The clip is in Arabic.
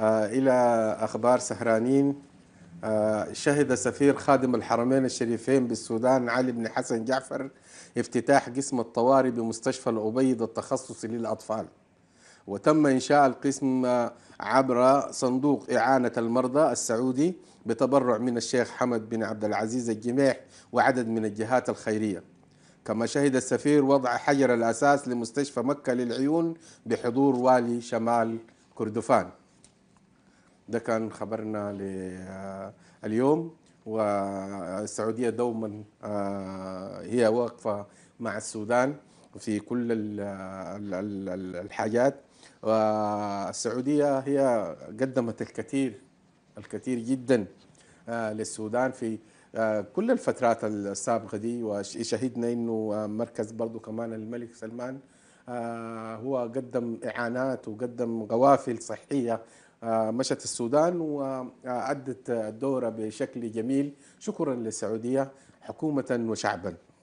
آه، إلى أخبار سهرانين آه، شهد سفير خادم الحرمين الشريفين بالسودان علي بن حسن جعفر افتتاح قسم الطوارئ بمستشفى الأبيض التخصصي للأطفال وتم إنشاء القسم عبر صندوق إعانة المرضى السعودي بتبرع من الشيخ حمد بن عبد العزيز الجميح وعدد من الجهات الخيرية كما شهد السفير وضع حجر الأساس لمستشفى مكة للعيون بحضور والي شمال كردفان ده كان خبرنا اليوم والسعودية دوما آه، هي واقفة مع السودان في كل الحاجات والسعودية هي قدمت الكثير الكثير جدا آه، للسودان في آه، كل الفترات السابقة دي وشهدنا أنه مركز برضو كمان الملك سلمان آه، هو قدم إعانات وقدم قوافل صحية آه، مشت السودان وأدت الدورة بشكل جميل شكرا للسعودية حكومة وشعبا